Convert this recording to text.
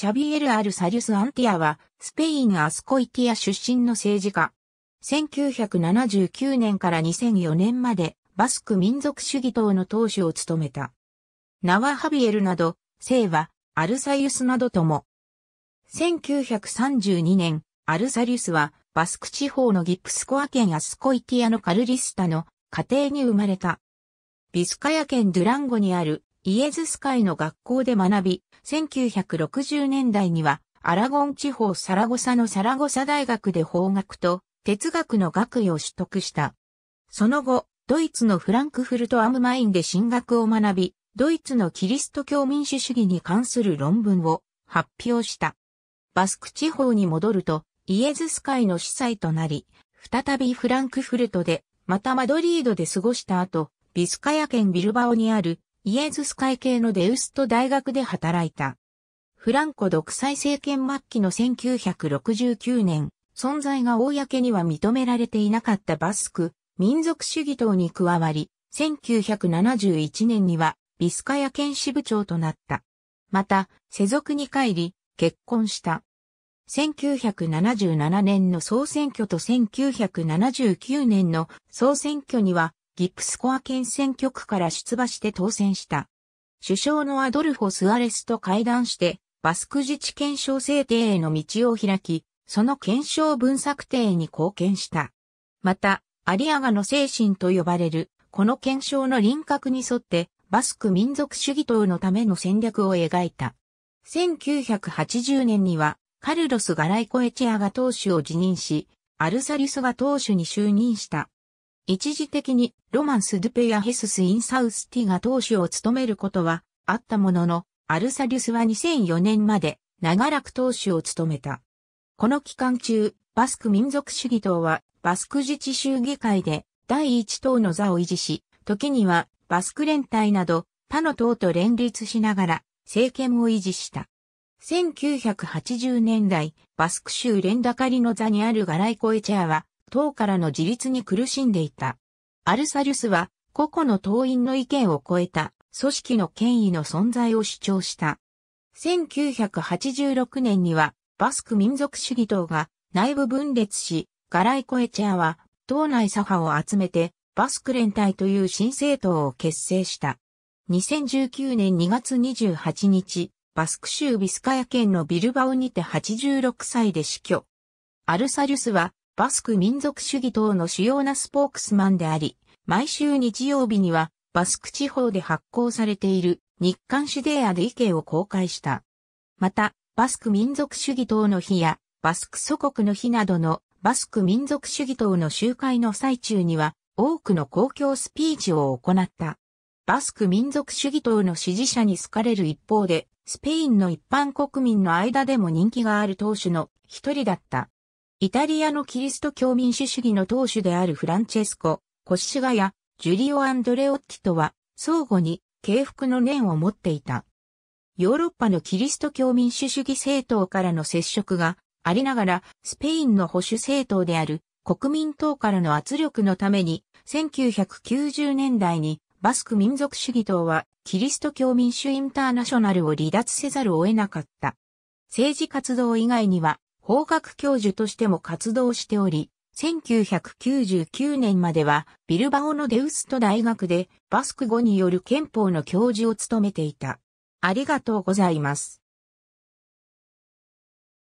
シャビエル・アル・サリュス・アンティアは、スペイン・アスコイティア出身の政治家。1979年から2004年まで、バスク民族主義党の党首を務めた。ナワ・ハビエルなど、姓は、アルサリュスなどとも。1932年、アルサリュスは、バスク地方のギプスコア県アスコイティアのカルリスタの家庭に生まれた。ビスカヤ県ドゥランゴにあるイエズス会の学校で学び、1960年代にはアラゴン地方サラゴサのサラゴサ大学で法学と哲学の学位を取得した。その後、ドイツのフランクフルトアムマインで進学を学び、ドイツのキリスト教民主主義に関する論文を発表した。バスク地方に戻ると、イエズス会の司祭となり、再びフランクフルトで、またマドリードで過ごした後、ビスカヤ県ビルバオにあるイエズス会系のデウスト大学で働いた。フランコ独裁政権末期の1969年、存在が公には認められていなかったバスク、民族主義党に加わり、1971年にはビスカヤ県支部長となった。また、世俗に帰り、結婚した。1977年の総選挙と1979年の総選挙にはギプスコア県選挙区から出馬して当選した。首相のアドルフォ・スアレスと会談して、バスク自治憲章制定への道を開き、その憲章分策定に貢献した。また、アリアガの精神と呼ばれる、この憲章の輪郭に沿って、バスク民族主義党のための戦略を描いた。1980年には、カルロス・ガライコエチアが党首を辞任し、アルサリスが党首に就任した。一時的にロマンス・ドゥペやヘスス・イン・サウスティが党首を務めることはあったものの、アルサリュスは2004年まで長らく党首を務めた。この期間中、バスク民族主義党はバスク自治州議会で第一党の座を維持し、時にはバスク連帯など他の党と連立しながら政権を維持した。1980年代、バスク州レンダカリの座にあるガライコエチャーは、党からの自立に苦しんでいた。アルサリュスは、個々の党員の意見を超えた、組織の権威の存在を主張した。1986年には、バスク民族主義党が内部分裂し、ガライコエチャーは、党内左派を集めて、バスク連帯という新政党を結成した。2019年2月28日、バスク州ビスカヤ県のビルバオにて86歳で死去。アルサリュスはバスク民族主義党の主要なスポークスマンであり、毎週日曜日にはバスク地方で発行されている日刊シデーアで意見を公開した。また、バスク民族主義党の日やバスク祖国の日などのバスク民族主義党の集会の最中には多くの公共スピーチを行った。バスク民族主義党の支持者に好かれる一方で、スペインの一般国民の間でも人気がある党首の一人だった。イタリアのキリスト教民主主義の党首であるフランチェスコ、コッシガやジュリオ・アンドレオッティとは相互に敬服の念を持っていた。ヨーロッパのキリスト教民主主義政党からの接触がありながらスペインの保守政党である国民党からの圧力のために1990年代にバスク民族主義党はキリスト教民主インターナショナルを離脱せざるを得なかった。政治活動以外には法学教授としても活動しており、1999年まではビルバオのデウスト大学でバスク語による憲法の教授を務めていた。ありがとうございます。